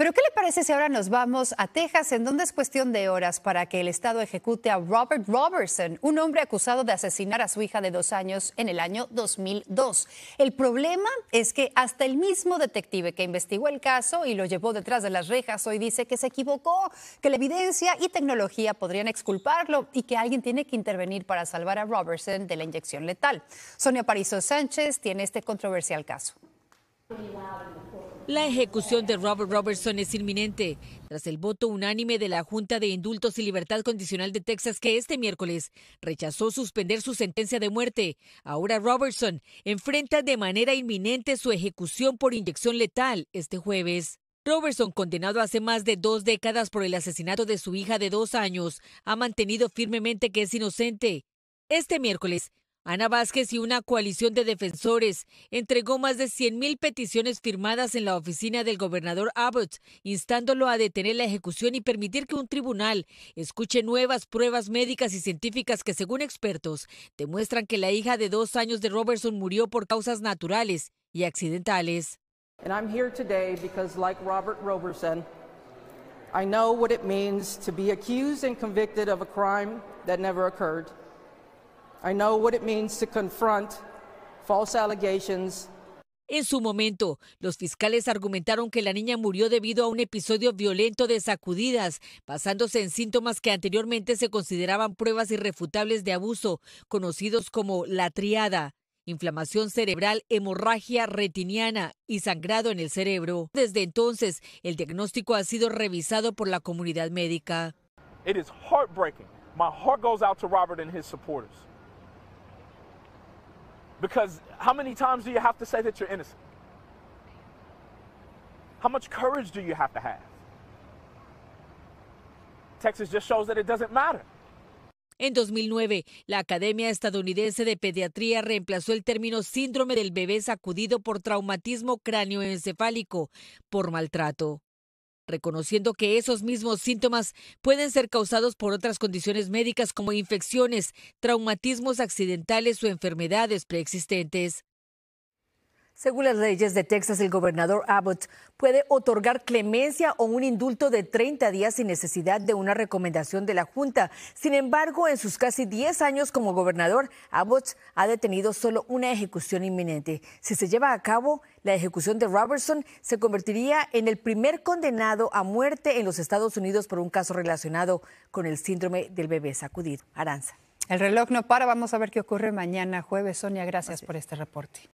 Pero ¿qué le parece si ahora nos vamos a Texas, en donde es cuestión de horas para que el Estado ejecute a Robert Robertson, un hombre acusado de asesinar a su hija de dos años en el año 2002? El problema es que hasta el mismo detective que investigó el caso y lo llevó detrás de las rejas hoy dice que se equivocó, que la evidencia y tecnología podrían exculparlo y que alguien tiene que intervenir para salvar a Robertson de la inyección letal. Sonia Parizo Sánchez tiene este controversial caso. La ejecución de Robert Robertson es inminente, tras el voto unánime de la Junta de Indultos y Libertad Condicional de Texas que este miércoles rechazó suspender su sentencia de muerte. Ahora Robertson enfrenta de manera inminente su ejecución por inyección letal este jueves. Robertson, condenado hace más de dos décadas por el asesinato de su hija de dos años, ha mantenido firmemente que es inocente. Este miércoles, Ana Vázquez y una coalición de defensores entregó más de 100.000 peticiones firmadas en la oficina del gobernador Abbott, instándolo a detener la ejecución y permitir que un tribunal escuche nuevas pruebas médicas y científicas que, según expertos, demuestran que la hija de dos años de Robertson murió por causas naturales y accidentales. Robert I know what it means to confront en su momento, los fiscales argumentaron que la niña murió debido a un episodio violento de sacudidas, basándose en síntomas que anteriormente se consideraban pruebas irrefutables de abuso, conocidos como la triada inflamación cerebral, hemorragia retiniana y sangrado en el cerebro. Desde entonces, el diagnóstico ha sido revisado por la comunidad médica. It is heartbreaking. My heart goes out Robert and his supporters. Because how many times do you have to say that you're innocent? How much courage do you have to have? Texas just shows that it doesn't matter. En 2009, la Academia Estadounidense de Pediatría reemplazó el término síndrome del bebé sacudido por traumatismo cráneoencefálico por maltrato reconociendo que esos mismos síntomas pueden ser causados por otras condiciones médicas como infecciones, traumatismos accidentales o enfermedades preexistentes. Según las leyes de Texas, el gobernador Abbott puede otorgar clemencia o un indulto de 30 días sin necesidad de una recomendación de la Junta. Sin embargo, en sus casi 10 años como gobernador, Abbott ha detenido solo una ejecución inminente. Si se lleva a cabo, la ejecución de Robertson se convertiría en el primer condenado a muerte en los Estados Unidos por un caso relacionado con el síndrome del bebé sacudido. Aranza. El reloj no para, vamos a ver qué ocurre mañana jueves. Sonia, gracias por este reporte.